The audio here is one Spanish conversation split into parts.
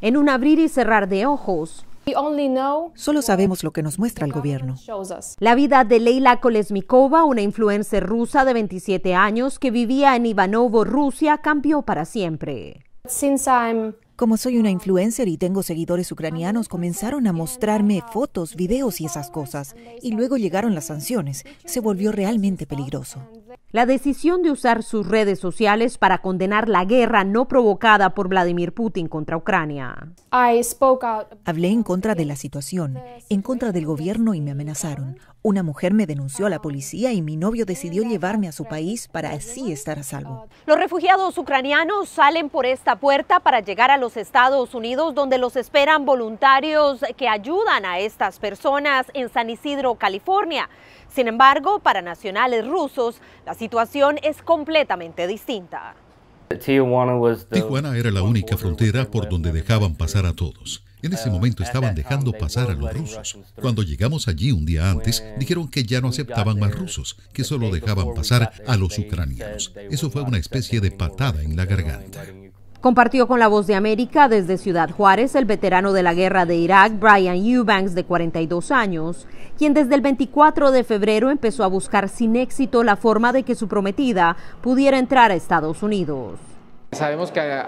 en un abrir y cerrar de ojos. Solo sabemos lo que nos muestra el gobierno. La vida de Leila Kolesnikova, una influencer rusa de 27 años que vivía en Ivanovo, Rusia, cambió para siempre. Como soy una influencer y tengo seguidores ucranianos, comenzaron a mostrarme fotos, videos y esas cosas. Y luego llegaron las sanciones. Se volvió realmente peligroso. La decisión de usar sus redes sociales para condenar la guerra no provocada por Vladimir Putin contra Ucrania. Hablé en contra de la situación, en contra del gobierno y me amenazaron. Una mujer me denunció a la policía y mi novio decidió llevarme a su país para así estar a salvo. Los refugiados ucranianos salen por esta puerta para llegar a los Estados Unidos, donde los esperan voluntarios que ayudan a estas personas en San Isidro, California. Sin embargo, para nacionales rusos, la situación es completamente distinta. Tijuana era la única frontera por donde dejaban pasar a todos. En ese momento estaban dejando pasar a los rusos. Cuando llegamos allí un día antes, dijeron que ya no aceptaban más rusos, que solo dejaban pasar a los ucranianos. Eso fue una especie de patada en la garganta. Compartió con La Voz de América desde Ciudad Juárez el veterano de la guerra de Irak, Brian Eubanks, de 42 años, quien desde el 24 de febrero empezó a buscar sin éxito la forma de que su prometida pudiera entrar a Estados Unidos. Sabemos que eh,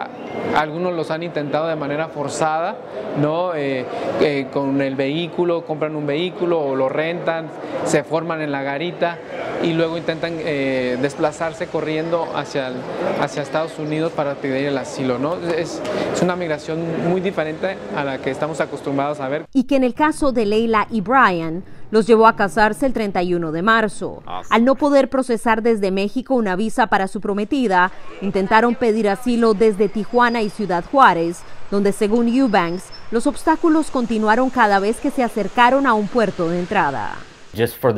algunos los han intentado de manera forzada, ¿no? Eh, eh, con el vehículo, compran un vehículo o lo rentan, se forman en la garita, y luego intentan eh, desplazarse corriendo hacia, hacia Estados Unidos para pedir el asilo. ¿no? Es, es, una migración muy diferente a la que estamos acostumbrados a ver. Y que en el caso de Leila y Brian los llevó a casarse el 31 de marzo. Al no poder procesar desde México una visa para su prometida, intentaron pedir asilo desde Tijuana y Ciudad Juárez, donde según Eubanks, los obstáculos continuaron cada vez que se acercaron a un puerto de entrada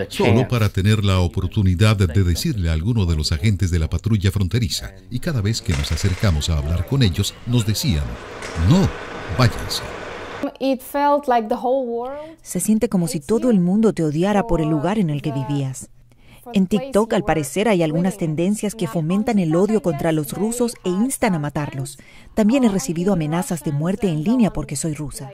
solo para tener la oportunidad de decirle a alguno de los agentes de la patrulla fronteriza. Y cada vez que nos acercamos a hablar con ellos, nos decían, no, váyanse. Se siente como si todo el mundo te odiara por el lugar en el que vivías. En TikTok al parecer hay algunas tendencias que fomentan el odio contra los rusos e instan a matarlos. También he recibido amenazas de muerte en línea porque soy rusa.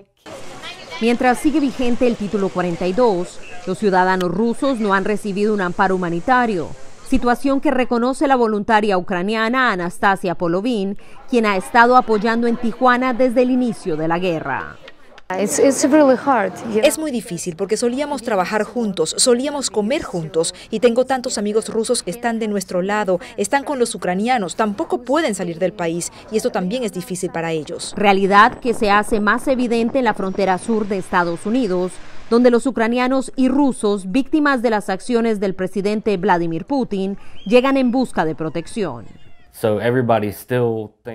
Mientras sigue vigente el título 42, los ciudadanos rusos no han recibido un amparo humanitario, situación que reconoce la voluntaria ucraniana Anastasia Polovin, quien ha estado apoyando en Tijuana desde el inicio de la guerra. Es muy difícil porque solíamos trabajar juntos, solíamos comer juntos y tengo tantos amigos rusos que están de nuestro lado, están con los ucranianos, tampoco pueden salir del país y esto también es difícil para ellos. Realidad que se hace más evidente en la frontera sur de Estados Unidos, donde los ucranianos y rusos, víctimas de las acciones del presidente Vladimir Putin, llegan en busca de protección.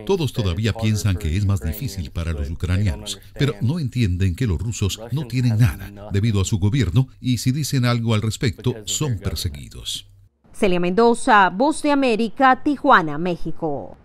Todos todavía piensan que es más difícil para los ucranianos, pero no entienden que los rusos no tienen nada debido a su gobierno y si dicen algo al respecto son perseguidos. Celia Mendoza, Voz de América, Tijuana, México.